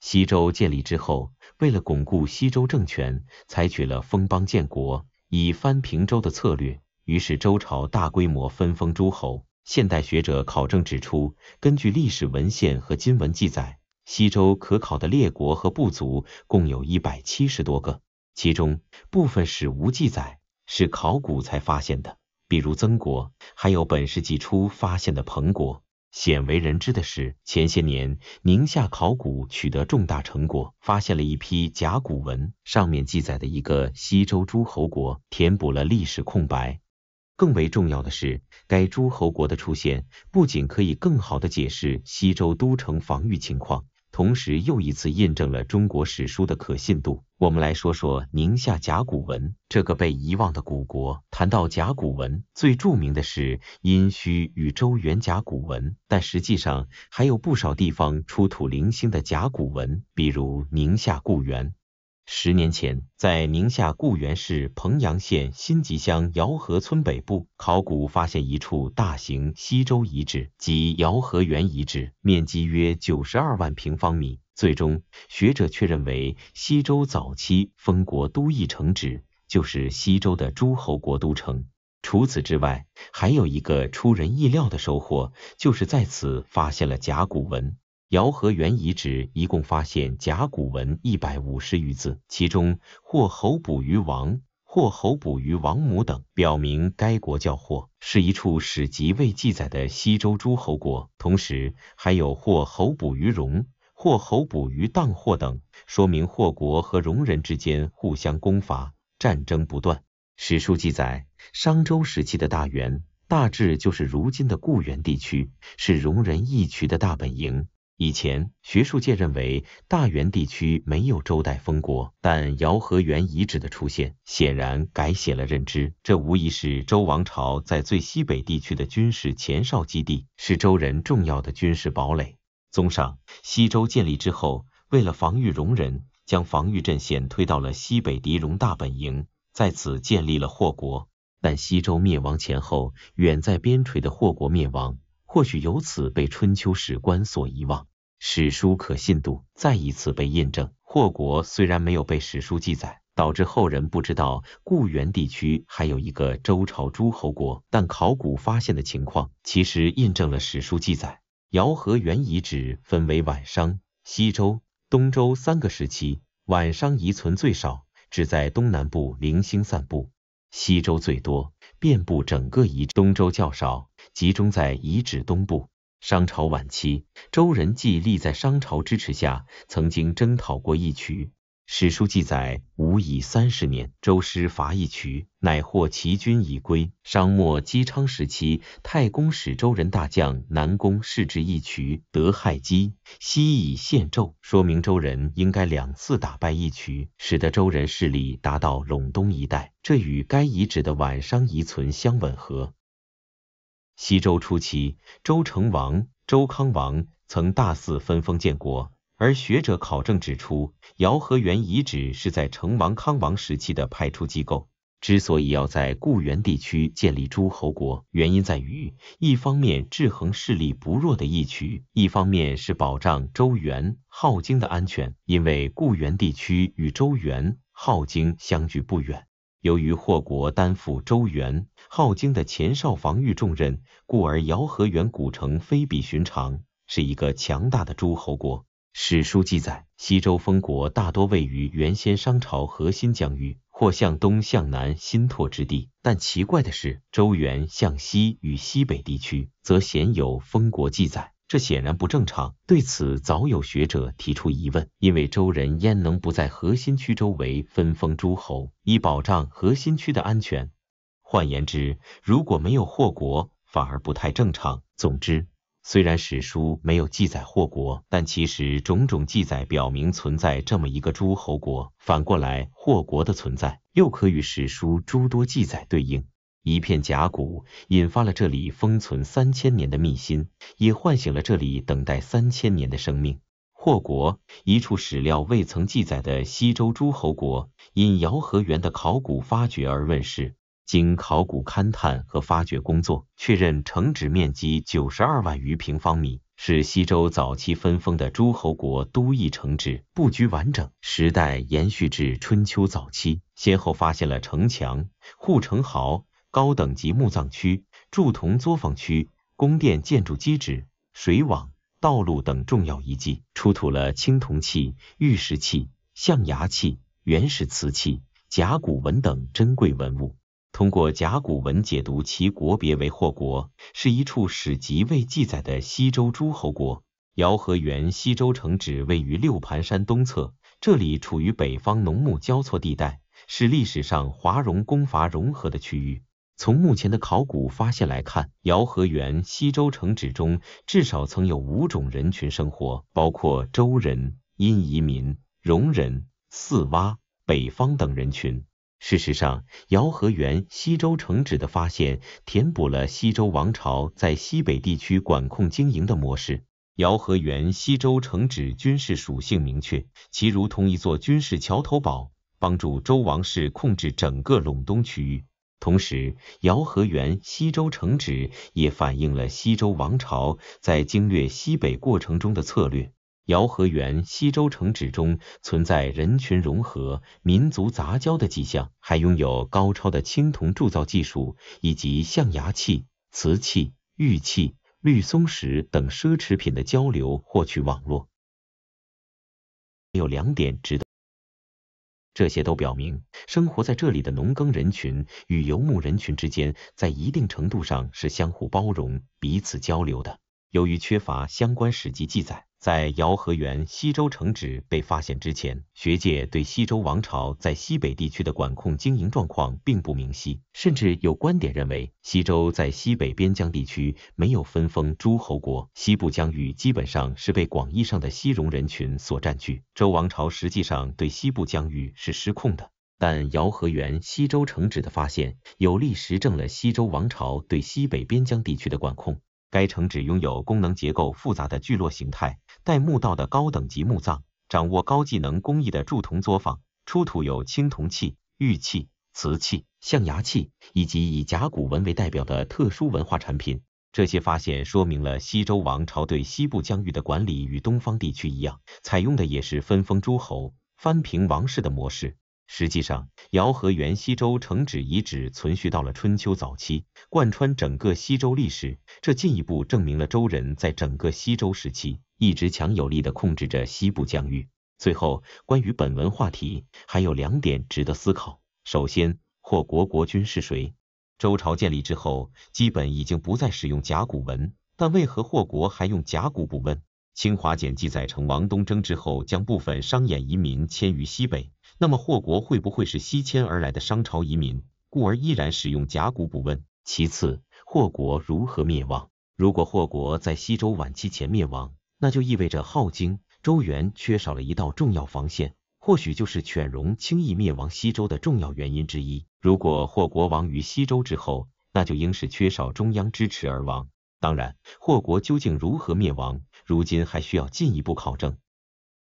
西周建立之后，为了巩固西周政权，采取了封邦建国、以藩平周的策略。于是周朝大规模分封诸侯。现代学者考证指出，根据历史文献和金文记载，西周可考的列国和部族共有一百七十多个，其中部分史无记载，是考古才发现的，比如曾国，还有本世纪初发现的彭国。鲜为人知的是，前些年宁夏考古取得重大成果，发现了一批甲骨文，上面记载的一个西周诸侯国，填补了历史空白。更为重要的是，该诸侯国的出现，不仅可以更好地解释西周都城防御情况。同时又一次印证了中国史书的可信度。我们来说说宁夏甲骨文，这个被遗忘的古国。谈到甲骨文，最著名的是殷墟与周原甲骨文，但实际上还有不少地方出土零星的甲骨文，比如宁夏固原。十年前，在宁夏固原市彭阳县新集乡瑶河村北部，考古发现一处大型西周遗址，即瑶河塬遗址，面积约九十二万平方米。最终，学者确认为西周早期封国都邑城址，就是西周的诸侯国都城。除此之外，还有一个出人意料的收获，就是在此发现了甲骨文。窑和源遗址一共发现甲骨文一百五十余字，其中“或侯卜于王”“或侯卜于王母”等，表明该国叫“霍，是一处史籍未记载的西周诸侯国。同时，还有“或侯卜于戎”“或侯卜于荡霍等，说明“霍国和戎人之间互相攻伐，战争不断。史书记载，商周时期的大原大致就是如今的固原地区，是戎人义渠的大本营。以前学术界认为大元地区没有周代封国，但姚和原遗址的出现，显然改写了认知。这无疑是周王朝在最西北地区的军事前哨基地，是周人重要的军事堡垒。综上，西周建立之后，为了防御戎人，将防御阵线推到了西北狄戎大本营，在此建立了霍国。但西周灭亡前后，远在边陲的霍国灭亡，或许由此被春秋史官所遗忘。史书可信度再一次被印证。祸国虽然没有被史书记载，导致后人不知道故原地区还有一个周朝诸侯国，但考古发现的情况其实印证了史书记载。尧河原遗址分为晚商、西周、东周三个时期，晚商遗存最少，只在东南部零星散布；西周最多，遍布整个遗址；东周较少，集中在遗址东部。商朝晚期，周人既立在商朝支持下，曾经征讨过义渠。史书记载，武乙三十年，周师伐义渠，乃获齐军以归。商末，姬昌时期，太公使周人大将南宫释之义渠，得害姬，西以献纣。说明周人应该两次打败义渠，使得周人势力达到陇东一带，这与该遗址的晚商遗存相吻合。西周初期，周成王、周康王曾大肆分封建国，而学者考证指出，窑和原遗址是在成王、康王时期的派出机构。之所以要在固原地区建立诸侯国，原因在于：一方面制衡势力不弱的义渠，一方面是保障周原、镐京的安全，因为固原地区与周原、镐京相距不远。由于霍国担负周原、镐京的前哨防御重任，故而姚河原古城非比寻常，是一个强大的诸侯国。史书记载，西周封国大多位于原先商朝核心疆域或向东、向南新拓之地，但奇怪的是，周原向西与西北地区则鲜有封国记载。这显然不正常，对此早有学者提出疑问。因为周人焉能不在核心区周围分封诸侯，以保障核心区的安全？换言之，如果没有祸国，反而不太正常。总之，虽然史书没有记载祸国，但其实种种记载表明存在这么一个诸侯国。反过来，祸国的存在又可与史书诸多记载对应。一片甲骨，引发了这里封存三千年的秘心，也唤醒了这里等待三千年的生命。霍国，一处史料未曾记载的西周诸侯国，因姚河源的考古发掘而问世。经考古勘探和发掘工作，确认城址面积九十二万余平方米，是西周早期分封的诸侯国都邑城址，布局完整，时代延续至春秋早期。先后发现了城墙、护城壕。高等级墓葬区、铸铜作坊区、宫殿建筑基址、水网、道路等重要遗迹，出土了青铜器、玉石器、象牙器、原始瓷器、甲骨文等珍贵文物。通过甲骨文解读，其国别为霍国，是一处史籍未记载的西周诸侯国。姚河塬西周城址位于六盘山东侧，这里处于北方农牧交错地带，是历史上华戎攻伐融合的区域。从目前的考古发现来看，窑和源西周城址中至少曾有五种人群生活，包括周人、殷移民、戎人、四洼、北方等人群。事实上，姚和源西周城址的发现，填补了西周王朝在西北地区管控经营的模式。姚和源西周城址军事属性明确，其如同一座军事桥头堡，帮助周王室控制整个陇东区域。同时，窑和园西周城址也反映了西周王朝在经略西北过程中的策略。窑和园西周城址中存在人群融合、民族杂交的迹象，还拥有高超的青铜铸造技术，以及象牙器、瓷器、玉器、绿松石等奢侈品的交流获取网络。有两点值得。这些都表明，生活在这里的农耕人群与游牧人群之间，在一定程度上是相互包容、彼此交流的。由于缺乏相关史籍记载，在窑和元西周城址被发现之前，学界对西周王朝在西北地区的管控经营状况并不明晰，甚至有观点认为，西周在西北边疆地区没有分封诸侯国，西部疆域基本上是被广义上的西戎人群所占据，周王朝实际上对西部疆域是失控的。但窑和元西周城址的发现，有力实证了西周王朝对西北边疆地区的管控。该城址拥有功能结构复杂的聚落形态，带墓道的高等级墓葬，掌握高技能工艺的铸铜作坊，出土有青铜器、玉器、瓷器、象牙器以及以甲骨文为代表的特殊文化产品。这些发现说明了西周王朝对西部疆域的管理与东方地区一样，采用的也是分封诸侯、藩平王室的模式。实际上，尧和原西周城址遗址存续到了春秋早期，贯穿整个西周历史，这进一步证明了周人在整个西周时期一直强有力的控制着西部疆域。最后，关于本文话题，还有两点值得思考。首先，霍国国君是谁？周朝建立之后，基本已经不再使用甲骨文，但为何霍国还用甲骨卜问？清华简记载，成王东征之后，将部分商衍移民迁于西北。那么霍国会不会是西迁而来的商朝遗民，故而依然使用甲骨卜问？其次，霍国如何灭亡？如果霍国在西周晚期前灭亡，那就意味着镐京、周原缺少了一道重要防线，或许就是犬戎轻易灭亡西周的重要原因之一。如果霍国亡于西周之后，那就应是缺少中央支持而亡。当然，霍国究竟如何灭亡，如今还需要进一步考证。